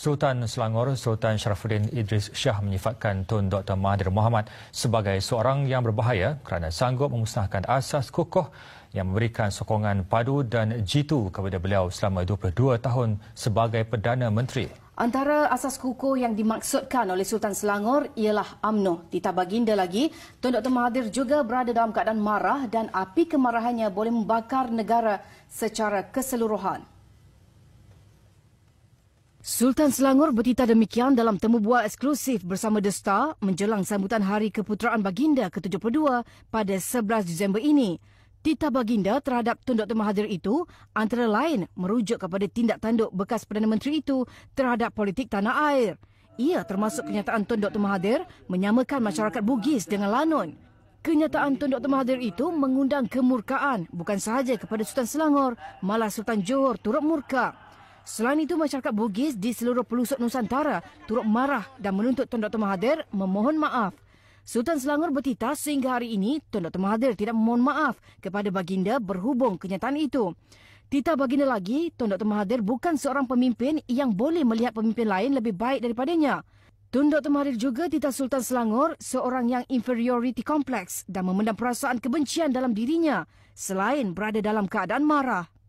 Sultan Selangor Sultan Sharafuddin Idris Shah menyifatkan Tun Dr. Mahathir Mohamad sebagai seorang yang berbahaya kerana sanggup memusnahkan asas kukuh yang memberikan sokongan padu dan jitu kepada beliau selama 22 tahun sebagai Perdana Menteri. Antara asas kukuh yang dimaksudkan oleh Sultan Selangor ialah UMNO. Ditambah baginda lagi, Tun Dr. Mahathir juga berada dalam keadaan marah dan api kemarahannya boleh membakar negara secara keseluruhan. Sultan Selangor bertitah demikian dalam temu bual eksklusif bersama The Star menjelang sambutan Hari Keputeraan Baginda ke-72 pada 11 Disember ini. Tita Baginda terhadap Tun Dr. Mahathir itu antara lain merujuk kepada tindak tanduk bekas Perdana Menteri itu terhadap politik tanah air. Ia termasuk kenyataan Tun Dr. Mahathir menyamakan masyarakat Bugis dengan Lanun. Kenyataan Tun Dr. Mahathir itu mengundang kemurkaan bukan sahaja kepada Sultan Selangor, malah Sultan Johor turut murka. Selain itu, masyarakat Bugis di seluruh pelusuk Nusantara turut marah dan menuntut Tuan Dr. Mahathir memohon maaf. Sultan Selangor bertitah sehingga hari ini Tuan Dr. Mahathir tidak memohon maaf kepada baginda berhubung kenyataan itu. Tita baginda lagi, Tuan Dr. Mahathir bukan seorang pemimpin yang boleh melihat pemimpin lain lebih baik daripadanya. Tun Dr. Mahathir juga Tita Sultan Selangor seorang yang inferiority complex dan memendam perasaan kebencian dalam dirinya selain berada dalam keadaan marah.